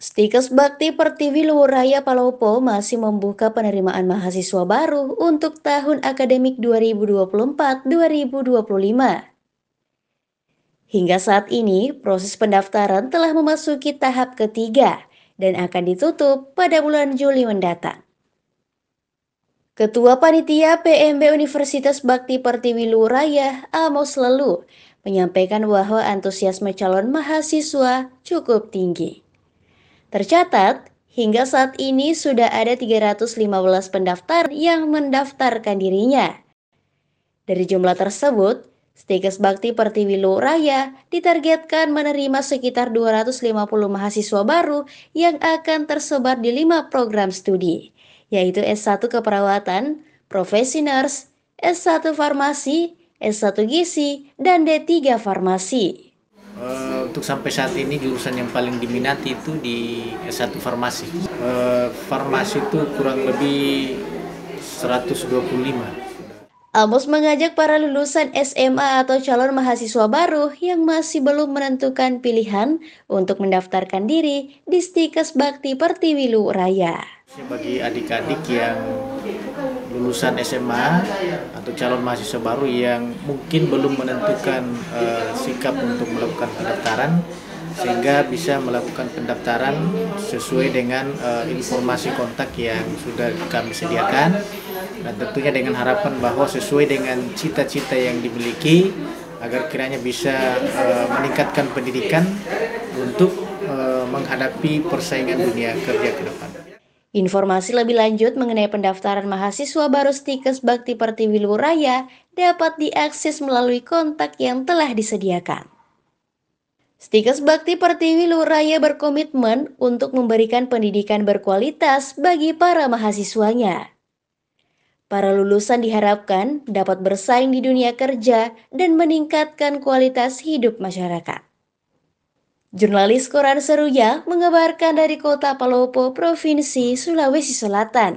Stikes Bakti Pertiwi Luwuraya Palopo masih membuka penerimaan mahasiswa baru untuk tahun akademik 2024-2025. Hingga saat ini, proses pendaftaran telah memasuki tahap ketiga dan akan ditutup pada bulan Juli mendatang. Ketua Panitia PMB Universitas Bakti Pertiwi Luwuraya, Amos Lelu, menyampaikan bahwa antusiasme calon mahasiswa cukup tinggi. Tercatat, hingga saat ini sudah ada 315 pendaftar yang mendaftarkan dirinya. Dari jumlah tersebut, Stikes Bakti Pertiwi Raya ditargetkan menerima sekitar 250 mahasiswa baru yang akan tersebar di lima program studi, yaitu S1 Keperawatan, Profesi Nurse, S1 Farmasi, S1 Gizi, dan D3 Farmasi. Uh untuk sampai saat ini jurusan yang paling diminati itu di S1 Farmasi. E, farmasi itu kurang lebih 125. Eh, Amos mengajak para lulusan SMA atau calon mahasiswa baru yang masih belum menentukan pilihan untuk mendaftarkan diri di Stikes Bakti Pertiwi Raya. Bagi adik-adik yang lulusan SMA atau calon mahasiswa baru yang mungkin belum menentukan uh, sikap untuk melakukan pendaftaran sehingga bisa melakukan pendaftaran sesuai dengan uh, informasi kontak yang sudah kami sediakan dan tentunya dengan harapan bahwa sesuai dengan cita-cita yang dimiliki agar kiranya bisa uh, meningkatkan pendidikan untuk uh, menghadapi persaingan dunia kerja ke depan. Informasi lebih lanjut mengenai pendaftaran mahasiswa baru Stikes Bakti Pertiwi Luraya dapat diakses melalui kontak yang telah disediakan. Stikes Bakti Pertiwi Luraya berkomitmen untuk memberikan pendidikan berkualitas bagi para mahasiswanya. Para lulusan diharapkan dapat bersaing di dunia kerja dan meningkatkan kualitas hidup masyarakat. Jurnalis Koran Seruya mengabarkan dari kota Palopo, Provinsi Sulawesi Selatan.